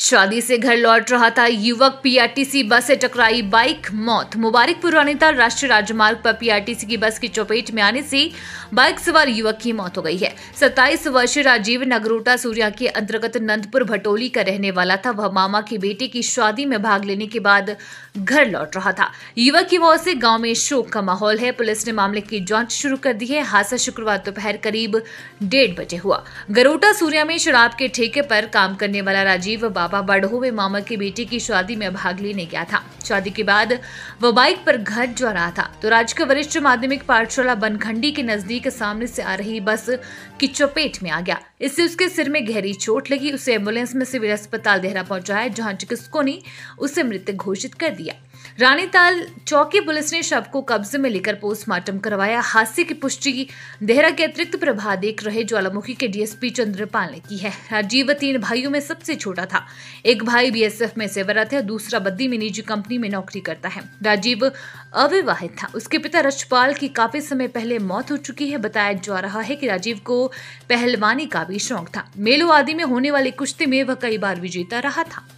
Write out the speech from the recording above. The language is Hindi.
शादी से घर लौट रहा था युवक पीआरटीसी बस से टकराई बाइक मौत मुबारकपुर रानीताल राष्ट्रीय राजमार्ग पर पीआरटीसी की बस की चपेट में आने से बाइक सवार युवक की मौत हो गई है 27 वर्षीय राजीव नगरोटा सूर्या के अंतर्गत नंदपुर भटोली का रहने वाला था वह मामा की बेटे की शादी में भाग लेने के बाद घर लौट रहा था युवक की मौत से गाँव में शोक का माहौल है पुलिस ने मामले की जाँच शुरू कर दी है हादसा शुक्रवार दोपहर करीब डेढ़ बजे हुआ गरोटा सूर्या में शराब के ठेके पर काम करने वाला राजीव बाबा पापा बड़हू में मामा की बेटी की शादी में भाग लेने गया था शादी के बाद वह बाइक पर घर जा रहा था तो राज्य के वरिष्ठ माध्यमिक पाठशाला बनखंडी के नजदीक सामने से आ रही बस की चपेट में आ गया इससे उसके सिर में गहरी चोट लगी उसे एम्बुलेंस में सिविल अस्पताल देहरा पहुंचाया जहां चिकित्सकों ने उसे मृत घोषित कर दिया रानीताल चौकी पुलिस ने शव को कब्जे में लेकर पोस्टमार्टम करवाया हादसे की पुष्टि देहरा के अतिरिक्त प्रभा देख रहे ज्वालामुखी के डीएसपी चंद्रपाल ने की है राजीव तीन भाइयों में सबसे छोटा था एक भाई बीएसएफ में सेवारत है दूसरा बद्दी में निजी कंपनी में नौकरी करता है राजीव अविवाहित था उसके पिता रक्षपाल की काफी समय पहले मौत हो चुकी है बताया जा रहा है कि राजीव को पहलवानी का भी शौक था मेलो आदि में होने वाली कुश्ती में वह कई बार विजेता रहा था